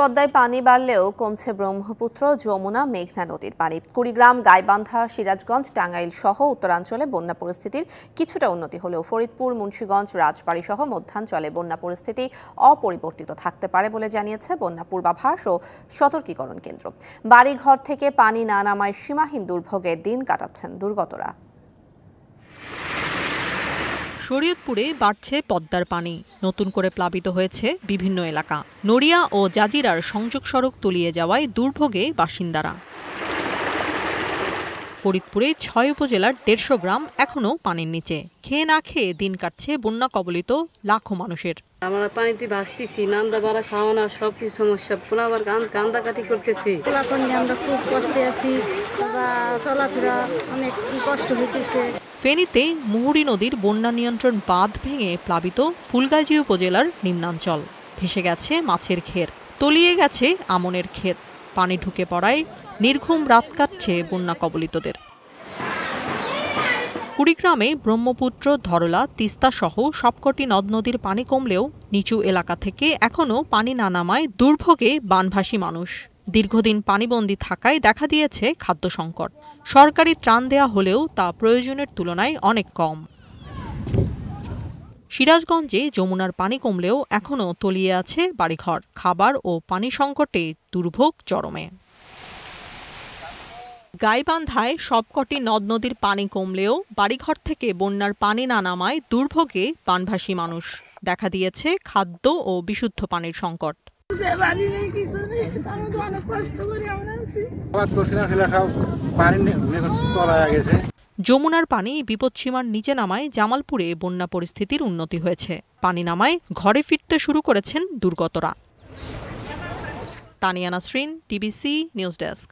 পদ্মায় পানি বাড়লেও কমছে ব্রহ্মপুত্র যমুনা মেঘনা নদীর পানি কুড়িগ্রাম গাইবান্ধা সিরাজগঞ্জ টাঙ্গাইল সহ উত্তরাঞ্চলে বন্যা পরিস্থিতির কিছুটা উন্নতি হলেও ফরিদপুর মুন্সীগঞ্জ রাজবাড়ী সহ মধ্যাঞ্চলে বন্যা পরিস্থিতি অপরিবর্তিত থাকতে পারে বলে জানিয়েছে বন্যা পূর্বাভাস ও সতর্কীকরণ কেন্দ্র বাড়িঘর থেকে পানি না নামায় সীমাহীন দুর্ভোগে দিন কাটাচ্ছেন দুর্গতরা শরীয়তপুরে বাড়ছে পদ্মার পানি নতুন করে প্লাবিত হয়েছে বিভিন্ন এলাকা নড়িয়া ও জাজিরার সংযোগ সড়ক তলিয়ে যাওয়ায় দুর্ভোগে বাসিন্দারা ফরিদপুরে ছয় উপজেলার দেড়শো গ্রাম এখনও পানির নিচে খেয়ে না খেয়ে দিন কাটছে বন্যা কবলিত লাখো মানুষের আমরা পানিতে ভাসতেছি নান্দা বাড়া খাওয়া না সব কিছু সমস্যা পুরো আবার কান কান্দাকাটি করতেছি আমরা খুব কষ্টে আছি চলাফেরা অনেক কষ্ট হইতেছে ফেনীতে মুহুরী নদীর বন্যা নিয়ন্ত্রণ বাঁধ ভেঙে প্লাবিত ফুলগাজী উপজেলার নিম্নাঞ্চল ভেসে গেছে মাছের ক্ষের তলিয়ে গেছে আমনের ক্ষেত পানি ঢুকে পড়ায় নির্ঘুম রাত কাটছে বন্যা কবলিতদের কুড়িগ্রামে ব্রহ্মপুত্র ধরলা তিস্তা সহ সবকটি নদ নদীর পানি কমলেও নিচু এলাকা থেকে এখনও পানি না নামায় দুর্ভোগে বানভাসী মানুষ দীর্ঘদিন পানিবন্দী থাকায় দেখা দিয়েছে খাদ্য সংকট সরকারি ত্রাণ দেয়া হলেও তা প্রয়োজনের তুলনায় অনেক কম সিরাজগঞ্জে যমুনার পানি কমলেও এখনও তলিয়ে আছে বাড়িঘর খাবার ও পানি সংকটে দুর্ভোগ চরমে গাইবান্ধায় সবকটি নদ নদীর পানি কমলেও বাড়িঘর থেকে বন্যার পানি না নামায় দুর্ভোগে পানভাসী মানুষ দেখা দিয়েছে খাদ্য ও বিশুদ্ধ পানির সংকট যমুনার পানি বিপদসীমার নিচে নামায় জামালপুরে বন্যা পরিস্থিতির উন্নতি হয়েছে পানি নামায় ঘরে ফিরতে শুরু করেছেন দুর্গতরা Tania Nasrin TBC news desk